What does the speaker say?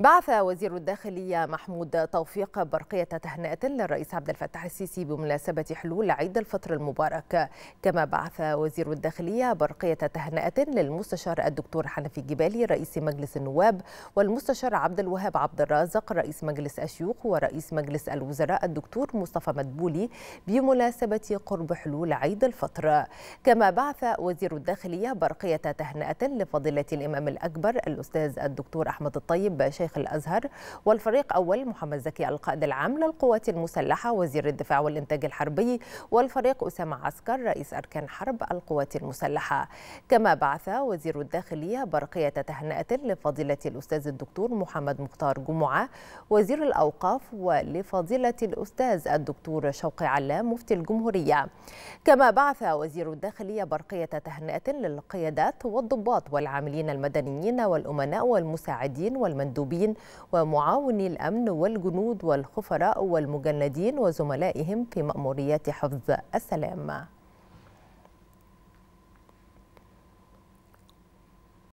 بعث وزير الداخلية محمود توفيق برقية تهنئة للرئيس عبد الفتاح السيسي بمناسبة حلول عيد الفطر المبارك كما بعث وزير الداخلية برقية تهنئة للمستشار الدكتور حنفي جبالي رئيس مجلس النواب والمستشار عبد الوهاب عبد الرازق رئيس مجلس الشيوخ ورئيس مجلس الوزراء الدكتور مصطفى مدبولي بمناسبة قرب حلول عيد الفطر كما بعث وزير الداخلية برقية تهنئة لفضيلة الإمام الأكبر الأستاذ الدكتور أحمد الطيب شيخ شيخ الازهر والفريق اول محمد زكي القائد العام للقوات المسلحه وزير الدفاع والانتاج الحربي والفريق اسامه عسكر رئيس اركان حرب القوات المسلحه كما بعث وزير الداخليه برقيه تهنئه لفضيله الاستاذ الدكتور محمد مختار جمعه وزير الاوقاف ولفضيله الاستاذ الدكتور شوقي علام مفتي الجمهوريه كما بعث وزير الداخليه برقيه تهنئه للقيادات والضباط والعاملين المدنيين والامناء والمساعدين والمندوبين السوريين ومعاوني الأمن والجنود والخفراء والمجندين وزملائهم في مأموريات حفظ السلام